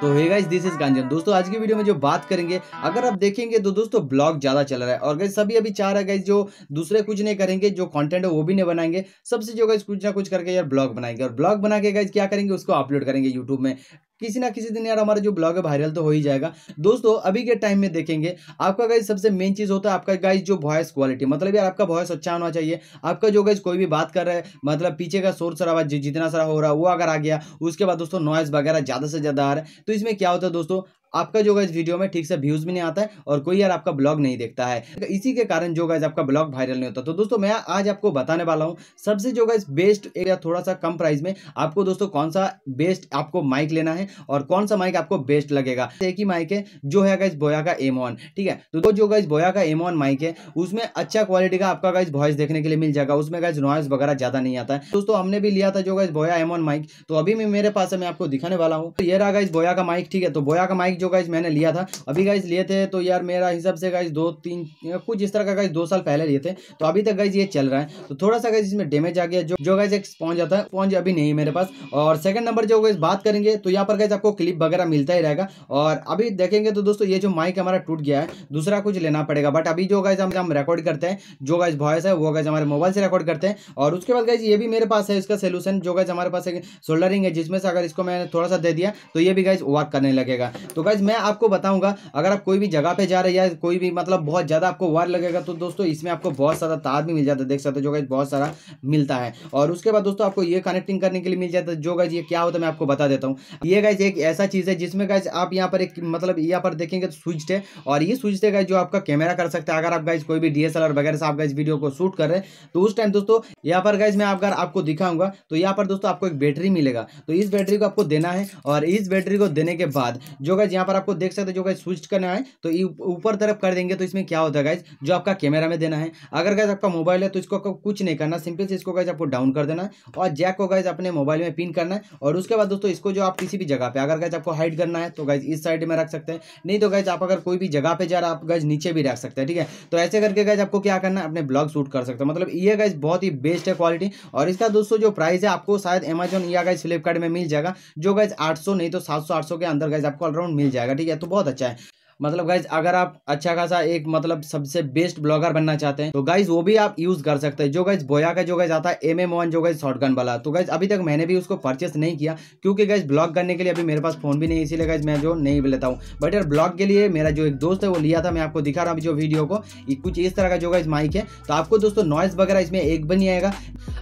तो hey guys this is गांजन दोस्तों आज की वीडियो में जो बात करेंगे अगर आप देखेंगे तो दोस्तों ब्लॉग ज़्यादा चल रहा है और गई सभी अभी चाह रहा गाइस जो दूसरे कुछ नहीं करेंगे जो कंटेंट है वो भी नहीं बनाएंगे सबसे जो गाइस कुछ ना कुछ करके यार ब्लॉग बनाएंगे और ब्लॉग बना के गाइज क्या करेंगे उसको अपलोड करेंगे यूट्यूब में किसी ना किसी दिन यार हमारा जो ब्लॉग है वायरल तो हो ही जाएगा दोस्तों अभी के टाइम में देखेंगे आपका गाइज सबसे मेन चीज़ होता है आपका गाइज जो वॉइस क्वालिटी मतलब यार आपका वॉइस अच्छा होना चाहिए आपका जो गाइज कोई भी बात कर रहा है मतलब पीछे का शोर शराबा जितना सारा हो रहा है वो अगर आ गया उसके बाद दोस्तों नॉइज़ वगैरह ज़्यादा से ज़्यादा आ रहा है तो इसमें क्या होता है दोस्तों आपका जो गाइज वीडियो में ठीक से व्यूज भी नहीं आता है और कोई यार आपका ब्लॉग नहीं देखता है इसी के कारण जो गाइज आपका ब्लॉग वायरल नहीं होता तो दोस्तों मैं आज आपको बताने वाला हूँ सबसे जो गाइज बेस्ट या थोड़ा सा कम प्राइस में आपको दोस्तों कौन सा बेस्ट आपको माइक लेना है और कौन सा माइक आपको बेस्ट लगेगा एक ही माइक है जो है गाइज बोया का एम ठीक है तो जो गाइज बोया का एम माइक है उसमें अच्छा क्वालिटी का आपका गाइज वॉइस देखने के लिए मिल जाएगा उसमें गाइज नॉइस वगैरह ज्यादा नहीं आता है दोस्तों हमने भी लिया था जो गाइज बोया एम माइक तो अभी भी मेरे पास मैं आपको दिखाने वाला हूँ तो ये रहा गाइज बोया का माइक ठीक है तो बोया का माइक जो गाइज मैंने लिया था अभी गाइज लिए थे तो यार मेरा हिसाब से गाइज दो तीन कुछ इस तरह का गाइज दो साल पहले लिए थे तो अभी तक गाइज ये चल रहा है तो थोड़ा सा गाइज इसमें डैमेज आ गया जो जो गाइज एक स्पॉन्ज आता है स्पॉन्ज अभी नहीं मेरे पास और सेकंड नंबर जो गाइज बात करेंगे तो यहाँ पर गाइज आपको क्लिप वगैरह मिलता ही रहेगा और अभी देखेंगे तो दोस्तों ये जो माइक हमारा टूट गया है दूसरा कुछ लेना पड़ेगा बट अभी जो गाइज हम हम रिकॉर्ड करते हैं जो गाइज वॉइस है वो गाइज हमारे मोबाइल से रिकॉर्ड करते हैं और उसके बाद गाइज ये भी मेरे पास है इसका सोल्यूशन जो गाइज हमारे पास एक सोल्डरिंग है जिसमें से अगर इसको मैंने थोड़ा सा दे दिया तो ये भी गाइज वर्क करने लगेगा तो गाइज मैं आपको बताऊंगा अगर आप कोई भी जगह पे जा रहे हैं या कोई भी मतलब बहुत ज़्यादा आपको वार लगेगा तो दोस्तों इसमें आपको बहुत सारा तार भी मिल जाता है देख सकते हो जो गाइज बहुत सारा मिलता है और उसके बाद दोस्तों आपको ये कनेक्टिंग करने के लिए मिल जाता है जो गाइज ये क्या होता है मैं आपको बता देता हूँ ये गाइज एक ऐसा चीज़ है जिसमें गाइज आप यहाँ पर एक मतलब यहाँ पर देखेंगे तो स्विच है और ये स्विच है गाइज जो आपका कैमरा कर सकता है अगर आप गाइज कोई भी डी वगैरह से आप गाइज वीडियो को शूट कर रहे हैं तो उस टाइम दोस्तों यहाँ पर गाइज मैं अगर आपको दिखाऊंगा तो यहाँ पर दोस्तों आपको एक बैटरी मिलेगा तो इस बैटरी को आपको देना है और इस बैटरी को देने के बाद जो गाइज यहाँ पर आपको देख सकते हैं जो गाइज स्विच करना है तो ऊपर तरफ कर देंगे तो इसमें क्या होता है गाइज जो आपका कैमरा में देना है अगर गाइज आपका मोबाइल है तो इसको आपको कुछ नहीं करना सिंपल से इसको गाइज आपको डाउन कर देना है और जैक को गाइज अपने मोबाइल में पिन करना है और उसके बाद दोस्तों इसको जो आप किसी भी जगह पर अगर गाइज आपको हाइड करना है तो गाइज इस साइड में रख सकते हैं नहीं तो गाइज आप अगर कोई भी जगह पर जा रहा आप गाइज नीचे भी रख सकते हैं ठीक है तो ऐसे करके गाइज आपको क्या करना है अपने ब्लॉग शूट कर सकते हैं मतलब ये गाइज बहुत ही बेस्ट है क्वालिटी और इसका दोस्तों जो प्राइस है आपको शायद अमेजोन या गाइज फ्लिपकार्ट में मिल जाएगा जो गाइज आठ नहीं तो सात सौ के अंदर गाइज आपको ऑलराउंड मिल मिल जाएगा ठीक है तो बहुत अच्छा है मतलब गाइज अगर आप अच्छा खासा एक मतलब सबसे बेस्ट ब्लॉगर बनना चाहते हैं तो गाइज वो भी आप यूज कर सकते हैं जो गाइज बोया का जो गाइज आता है एम एम वन जो गाइज शॉर्ट वाला तो गाइज अभी तक मैंने भी उसको परचेस नहीं किया क्योंकि गाइज ब्लॉग करने के लिए अभी मेरे पास फोन भी नहीं इसीलिए गाइज मैं जो नहीं लेता हूँ बट यार ब्लॉग के लिए मेरा जो एक दोस्त है वो लिया था मैं आपको दिखा रहा हूँ जो वीडियो को कुछ इस तरह का जो गाइज माइक है तो आपको दोस्तों नॉइस वगैरह इसमें एक भी नहीं आएगा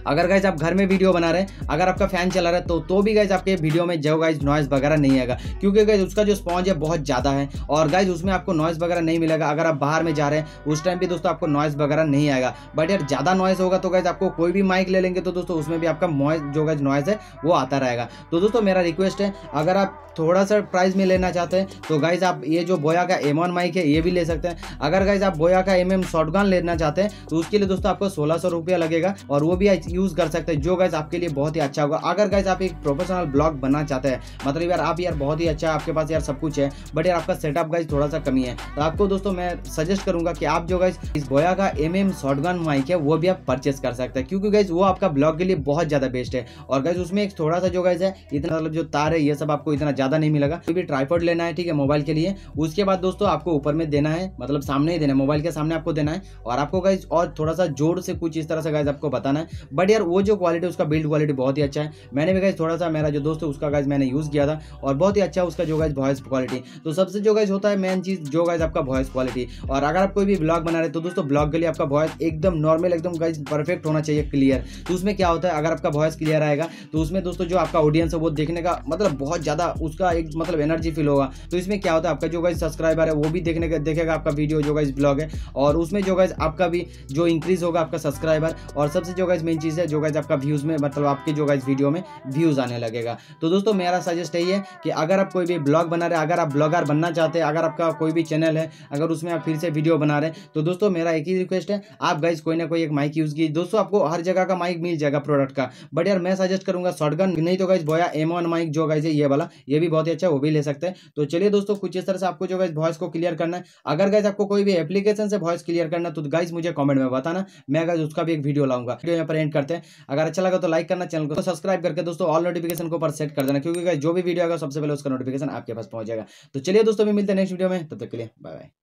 अगर गाइज आप घर में वीडियो बना रहे हैं अगर आपका फैन चला रहा है तो तो भी गाइज आपके वीडियो में जो गाइज नॉइस वगैरह नहीं आएगा क्योंकि गाइज उसका जो स्पॉन्ज है बहुत ज़्यादा है और गाइज गाइज उसमें आपको नॉइज़ वगैरह नहीं मिलेगा अगर आप बाहर में जा रहे हैं उस टाइम भी दोस्तों आपको नॉइज़ वगैरह नहीं आएगा बट यार ज़्यादा नॉइज़ होगा तो गाइज आपको कोई भी माइक ले लेंगे तो दोस्तों उसमें भी आपका जो गाइज नॉइज़ है वो आता रहेगा तो दोस्तों मेरा रिक्वेस्ट है अगर आप थोड़ा सा प्राइस में लेना चाहते हैं तो गाइज आप ये जो बोया का एम माइक है ये भी ले सकते हैं अगर गाइज आप बोया का एम एम लेना चाहते हैं तो उसके लिए दोस्तों आपको सोलह सौ रुपया लगेगा और वो भी यूज़ कर सकते हैं जो गाइज आपके लिए बहुत ही अच्छा होगा अगर गाइज आप एक प्रोफेशनल ब्लॉग बनना चाहते हैं मतलब यार आप यार बहुत ही अच्छा आपके पास यार सब कुछ है बट यार आपका सेटअप गाइज थोड़ा सा कमी है तो आपको दोस्तों मैं सजेस्ट करूंगा कि आप जो गाइज इस गोया का एम एम शॉटगन माइक है वो भी आप परचेस कर सकते हैं क्योंकि गाइज वो आपका ब्लॉग के लिए बहुत ज़्यादा बेस्ट है और गाइज उसमें एक थोड़ा सा जो गाइज है इतना मतलब जो तार है ये सब आपको इतना ज़्यादा नहीं मिलेगा क्योंकि भी ट्राईपोर्ट लेना है ठीक है मोबाइल के लिए उसके बाद दोस्तों आपको ऊपर में देना है मतलब सामने ही देना है मोबाइल के सामने आपको देना है और आपको गाइज और थोड़ा सा जोर से कुछ इस तरह से गाइज आपको बताना है बट यार वो जो क्वालिटी उसका बिल्ड क्वालिटी बहुत ही अच्छा है मैंने भी गाइज थोड़ा सा मेरा जो दोस्त है उसका गाइज मैंने यूज़ किया था और बहुत ही अच्छा उसका जो गाइज वॉइस क्वालिटी तो सबसे जो गाइज होता है मेन चीज़ जो गाइज आपका वॉइस क्वालिटी और अगर आप कोई भी ब्लॉग बना रहे तो दोस्तों ब्लॉग के लिए आपका वॉइस एकदम नॉर्मल एकदम गाइज परफेक्ट होना चाहिए क्लियर तो उसमें क्या होता है अगर आपका वॉइस क्लियर आएगा तो उसमें दोस्तों जो आपका ऑडियंस है वो देखने का मतलब बहुत ज़्यादा उसका एक मतलब एनर्जी फील होगा तो इसमें क्या होता है आपका जो गाइज सब्सक्राइबर है वो भी देखने का देखेगा आपका वीडियो जो गाइज ब्लॉग है और उसमें जो गाइज आपका भी जो इंक्रीज होगा आपका सब्सक्राइबर और सबसे जो गाइज मेन चीज़ है जो गाइज आपका व्यूज़ में मतलब आपके जो गाइज वीडियो में व्यूज़ आने लगेगा तो दोस्तों मेरा सजेस्ट यही है कि अगर आप कोई भी ब्लॉग बना रहे अगर आप ब्लॉगर बनना चाहते हैं अगर आप आपका कोई भी चैनल है अगर उसमें आप फिर से वीडियो बना रहे हैं तो दोस्तों मेरा एक ही रिक्वेस्ट है आप गाइज कोई ना कोई एक माइक यूज़ कीजिए दोस्तों आपको हर जगह का माइक मिल जाएगा प्रोडक्ट का बट यार मैं सजेस्ट करूँगा शॉर्टगन नहीं तो गाइज बोया एम माइक जो गाइज है ये वाला ये भी बहुत ही अच्छा वो भी ले सकते हैं तो चलिए दोस्तों कुछ इस तरह से आपको जो गाइज वॉइस को क्लियर करना है अगर गाइज आपको कोई भी एप्लीकेशन से वॉइस क्लियर करना तो गाइज मुझे कॉमेंट में बताना मैं गाइज उसका भी एक वीडियो लाऊंगा वीडियो यहाँ पर एंड करते हैं अगर अच्छा लगा तो लाइक करना चैनल को सब्सक्राइब करके दोस्तों ऑल नोटिफिकेशन को ऊपर सेट कर देना क्योंकि जो भी वीडियो आएगा सबसे पहले उसका नोटिफिकेशन आपके पास पहुंच जाएगा तो चलिए दोस्तों भी मिलते हैं next me Hasta aquí le. Bye bye.